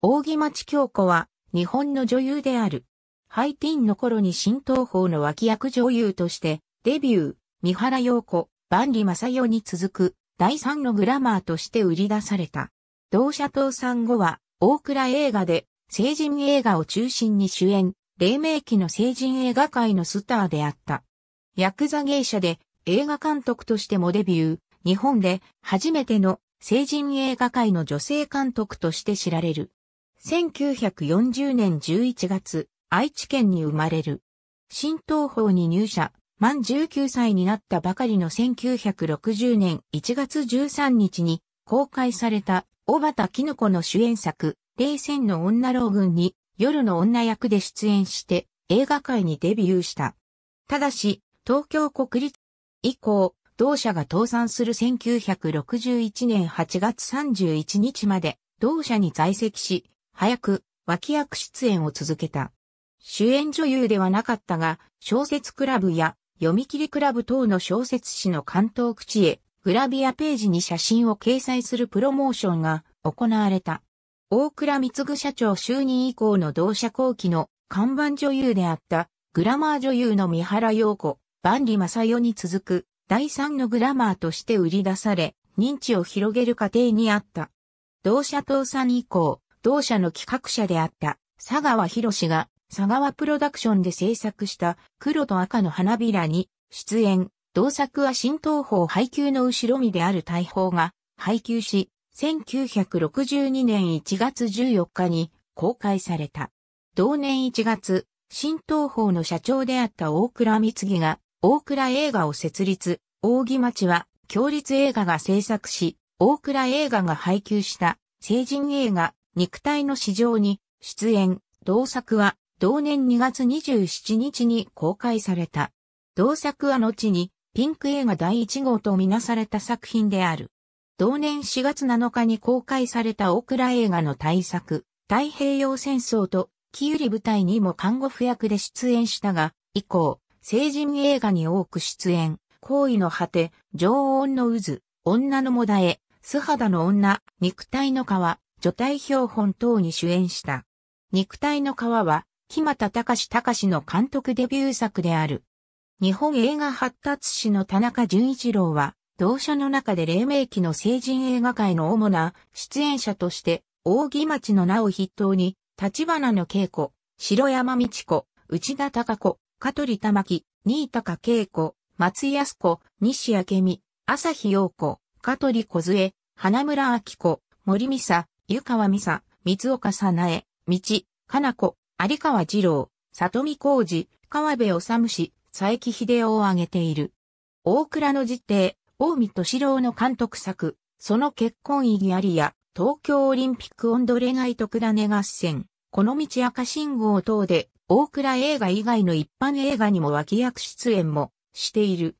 扇町京子は日本の女優である。ハイティーンの頃に新東宝の脇役女優としてデビュー、三原陽子、万里正代に続く第三のグラマーとして売り出された。同社倒産後は大倉映画で成人映画を中心に主演、黎明期の成人映画界のスターであった。ヤクザ芸者で映画監督としてもデビュー、日本で初めての成人映画界の女性監督として知られる。1940年11月、愛知県に生まれる。新東方に入社、満19歳になったばかりの1960年1月13日に公開された小畑きのこの主演作、冷戦の女郎軍に夜の女役で出演して映画界にデビューした。ただし、東京国立以降、同社が倒産する1961年8月31日まで同社に在籍し、早く脇役出演を続けた。主演女優ではなかったが、小説クラブや読み切りクラブ等の小説誌の関東口へグラビアページに写真を掲載するプロモーションが行われた。大倉貢社長就任以降の同社後期の看板女優であったグラマー女優の三原陽子、万里正代に続く第三のグラマーとして売り出され、認知を広げる過程にあった。同社倒産以降、同社の企画者であった佐川博士が佐川プロダクションで制作した黒と赤の花びらに出演、同作は新東方配給の後ろ身である大砲が配給し、1962年1月14日に公開された。同年1月、新東方の社長であった大倉光次が大倉映画を設立、扇町は強立映画が制作し、大倉映画が配給した成人映画肉体の市場に出演、同作は同年2月27日に公開された。同作は後にピンク映画第1号とみなされた作品である。同年4月7日に公開されたオクラ映画の大作、太平洋戦争とキユリ舞台にも看護婦役で出演したが、以降、成人映画に多く出演、行為の果て、常温の渦、女のもだえ、素肌の女、肉体の皮、女体標本等に主演した。肉体の皮は、木又隆隆の監督デビュー作である。日本映画発達史の田中淳一郎は、同社の中で黎明期の成人映画界の主な出演者として、大木町の名を筆頭に、立花の稽古、城山道子、内田隆子、香取玉木、新高恵子、松安子、西明美、朝日陽子、香取小杖、花村明子、森美沙、湯川美沙、水岡さなえ、道、かな子、有川二郎、里見浩二、川辺治氏、佐伯秀夫を挙げている。大倉の実弟、大見敏郎の監督作、その結婚意義ありや、東京オリンピックオン温度恋愛特ダネ合戦、この道赤信号等で、大倉映画以外の一般映画にも脇役出演もしている。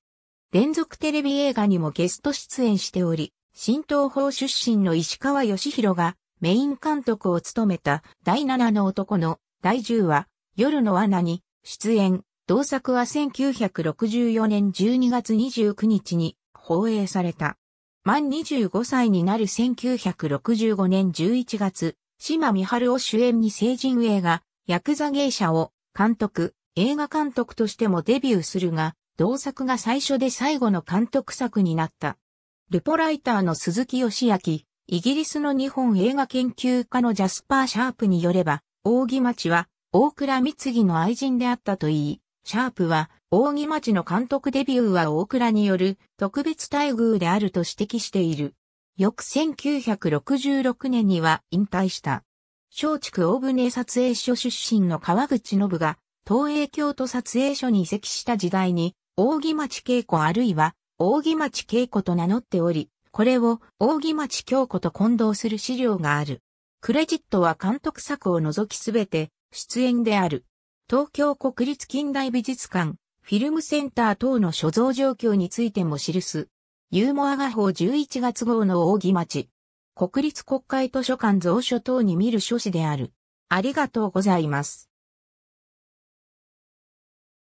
連続テレビ映画にもゲスト出演しており、新東方出身の石川義弘がメイン監督を務めた第七の男の第十話夜の罠に出演、同作は1964年12月29日に放映された。満25歳になる1965年11月、島美春を主演に成人映画、ヤクザ芸者を監督、映画監督としてもデビューするが、同作が最初で最後の監督作になった。ルポライターの鈴木義明、イギリスの日本映画研究家のジャスパー・シャープによれば、扇町は大倉光次の愛人であったといい、シャープは扇町の監督デビューは大倉による特別待遇であると指摘している。翌1966年には引退した。松竹大船撮影所出身の川口信が、東映京都撮影所に移籍した時代に、扇町稽古あるいは扇町恵子と名乗っており、これを扇町京子と混同する資料がある。クレジットは監督作を除きすべて出演である。東京国立近代美術館、フィルムセンター等の所蔵状況についても記す。ユーモア画報11月号の扇町。国立国会図書館蔵書等に見る書誌である。ありがとうございます。